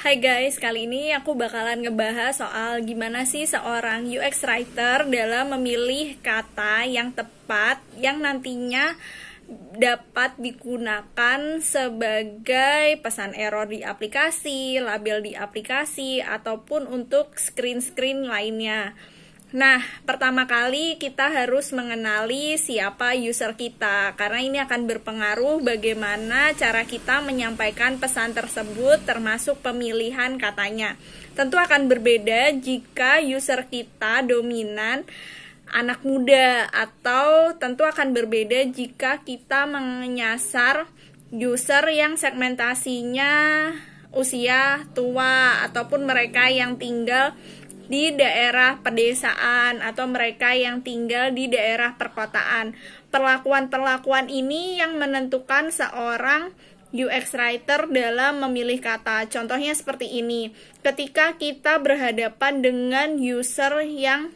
Hai guys, kali ini aku bakalan ngebahas soal gimana sih seorang UX writer dalam memilih kata yang tepat yang nantinya dapat digunakan sebagai pesan error di aplikasi, label di aplikasi, ataupun untuk screen-screen lainnya. Nah, pertama kali kita harus mengenali siapa user kita, karena ini akan berpengaruh bagaimana cara kita menyampaikan pesan tersebut, termasuk pemilihan katanya. Tentu akan berbeda jika user kita dominan anak muda, atau tentu akan berbeda jika kita menyasar user yang segmentasinya usia tua ataupun mereka yang tinggal di daerah pedesaan atau mereka yang tinggal di daerah perkotaan. Perlakuan-perlakuan ini yang menentukan seorang UX writer dalam memilih kata. Contohnya seperti ini. Ketika kita berhadapan dengan user yang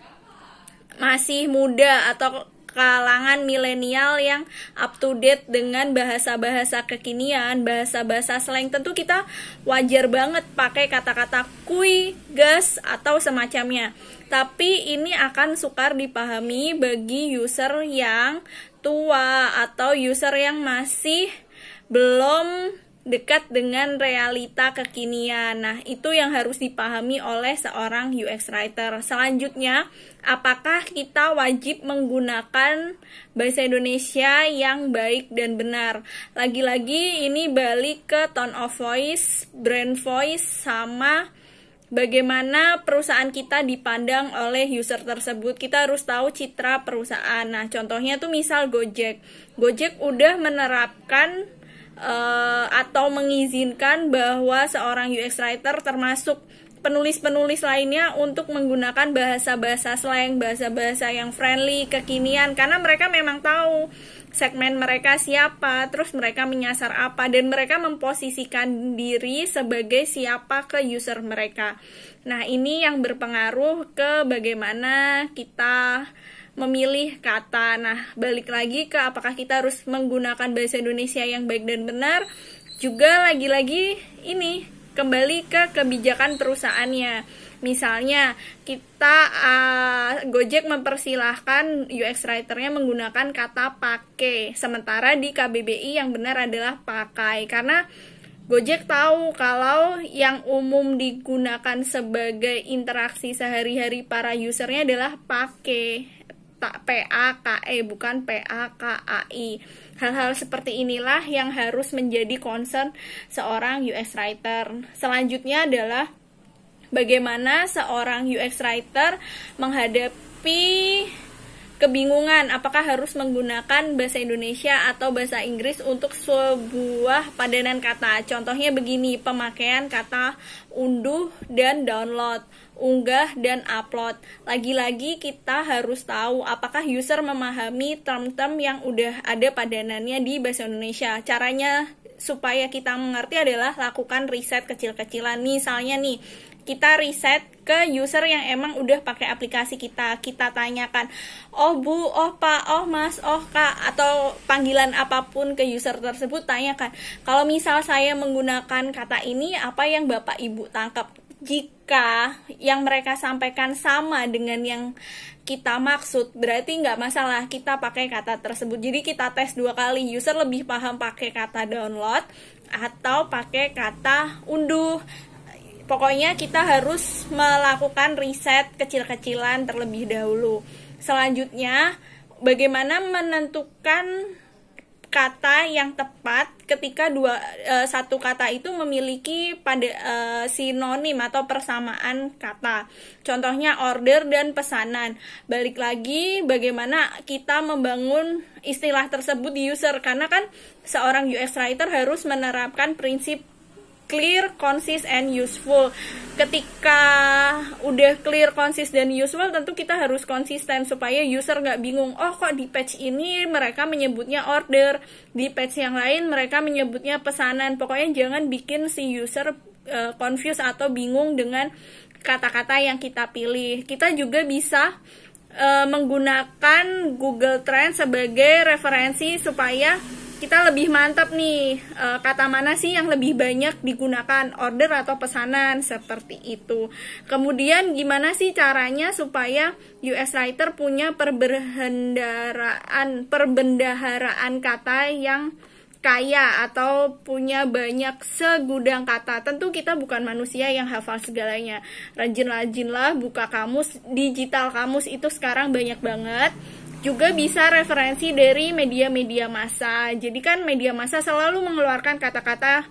masih muda atau kalangan milenial yang up to date dengan bahasa-bahasa kekinian, bahasa-bahasa slang. Tentu kita wajar banget pakai kata-kata kui, gas atau semacamnya. Tapi ini akan sukar dipahami bagi user yang tua atau user yang masih belum dekat dengan realita kekinian. Nah, itu yang harus dipahami oleh seorang UX writer. Selanjutnya, apakah kita wajib menggunakan bahasa Indonesia yang baik dan benar? Lagi-lagi ini balik ke tone of voice, brand voice sama bagaimana perusahaan kita dipandang oleh user tersebut. Kita harus tahu citra perusahaan. Nah, contohnya tuh misal Gojek. Gojek udah menerapkan uh, atau mengizinkan bahwa seorang UX writer termasuk penulis-penulis lainnya untuk menggunakan bahasa-bahasa slang, bahasa-bahasa yang friendly, kekinian karena mereka memang tahu segmen mereka siapa, terus mereka menyasar apa dan mereka memposisikan diri sebagai siapa ke user mereka. Nah, ini yang berpengaruh ke bagaimana kita memilih kata. Nah, balik lagi ke apakah kita harus menggunakan bahasa Indonesia yang baik dan benar? Juga lagi-lagi ini kembali ke kebijakan perusahaannya. Misalnya, kita uh, Gojek mempersilahkan UX writer-nya menggunakan kata pakai, sementara di KBBI yang benar adalah pakai karena Gojek tahu kalau yang umum digunakan sebagai interaksi sehari-hari para usernya adalah pakai tak PAKE bukan I. Hal-hal seperti inilah yang harus menjadi concern seorang UX writer. Selanjutnya adalah bagaimana seorang UX writer menghadapi kebingungan apakah harus menggunakan bahasa Indonesia atau bahasa Inggris untuk sebuah padanan kata. Contohnya begini, pemakaian kata unduh dan download, unggah dan upload. Lagi-lagi kita harus tahu apakah user memahami term-term yang udah ada padanannya di bahasa Indonesia. Caranya supaya kita mengerti adalah lakukan riset kecil-kecilan. Misalnya nih, kita riset ke user yang emang udah pakai aplikasi kita kita tanyakan oh bu oh pak oh mas oh kak atau panggilan apapun ke user tersebut tanyakan kalau misal saya menggunakan kata ini apa yang bapak ibu tangkap jika yang mereka sampaikan sama dengan yang kita maksud berarti nggak masalah kita pakai kata tersebut jadi kita tes dua kali user lebih paham pakai kata download atau pakai kata unduh Pokoknya kita harus melakukan riset kecil-kecilan terlebih dahulu. Selanjutnya, bagaimana menentukan kata yang tepat ketika dua e, satu kata itu memiliki pada e, eh, sinonim atau persamaan kata. Contohnya order dan pesanan. Balik lagi bagaimana kita membangun istilah tersebut di user karena kan seorang UX writer harus menerapkan prinsip clear, concise, and useful. Ketika udah clear, concise, dan useful, tentu kita harus konsisten supaya user nggak bingung. Oh kok di patch ini mereka menyebutnya order, di patch yang lain mereka menyebutnya pesanan. Pokoknya jangan bikin si user uh, confused atau bingung dengan kata-kata yang kita pilih. Kita juga bisa uh, menggunakan Google Trends sebagai referensi supaya kita lebih mantap nih uh, kata mana sih yang lebih banyak digunakan order atau pesanan seperti itu. Kemudian gimana sih caranya supaya US writer punya perbendaharaan perbendaharaan kata yang kaya atau punya banyak segudang kata. Tentu kita bukan manusia yang hafal segalanya. Rajin-rajinlah buka kamus, digital kamus itu sekarang banyak banget juga bisa referensi dari media-media masa, Jadi kan media massa selalu mengeluarkan kata-kata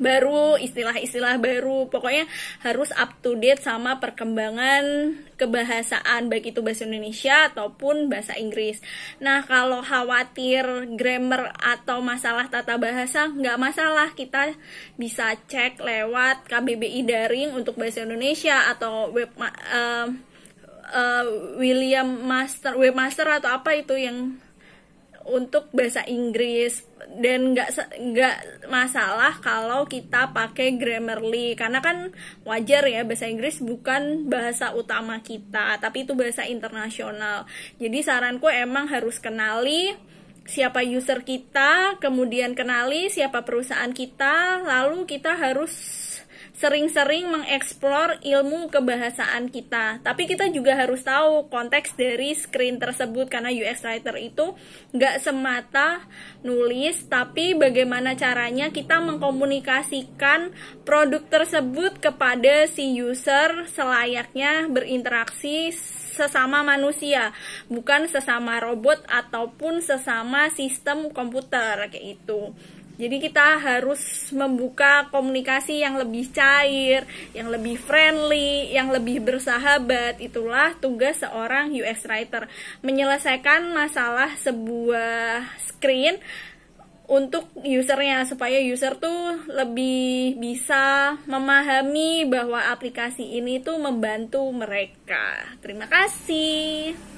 baru, istilah-istilah baru. Pokoknya harus up to date sama perkembangan kebahasaan baik itu bahasa Indonesia ataupun bahasa Inggris. Nah, kalau khawatir grammar atau masalah tata bahasa nggak masalah, kita bisa cek lewat KBBI daring untuk bahasa Indonesia atau web uh, uh, William Master Master atau apa itu yang untuk bahasa Inggris dan nggak nggak masalah kalau kita pakai Grammarly karena kan wajar ya bahasa Inggris bukan bahasa utama kita tapi itu bahasa internasional jadi saranku emang harus kenali siapa user kita kemudian kenali siapa perusahaan kita lalu kita harus sering-sering mengeksplor ilmu kebahasaan kita. Tapi kita juga harus tahu konteks dari screen tersebut karena UX writer itu nggak semata nulis, tapi bagaimana caranya kita mengkomunikasikan produk tersebut kepada si user selayaknya berinteraksi sesama manusia, bukan sesama robot ataupun sesama sistem komputer kayak itu. Jadi kita harus membuka komunikasi yang lebih cair, yang lebih friendly, yang lebih bersahabat. Itulah tugas seorang UX writer. Menyelesaikan masalah sebuah screen untuk usernya supaya user tuh lebih bisa memahami bahwa aplikasi ini tuh membantu mereka. Terima kasih.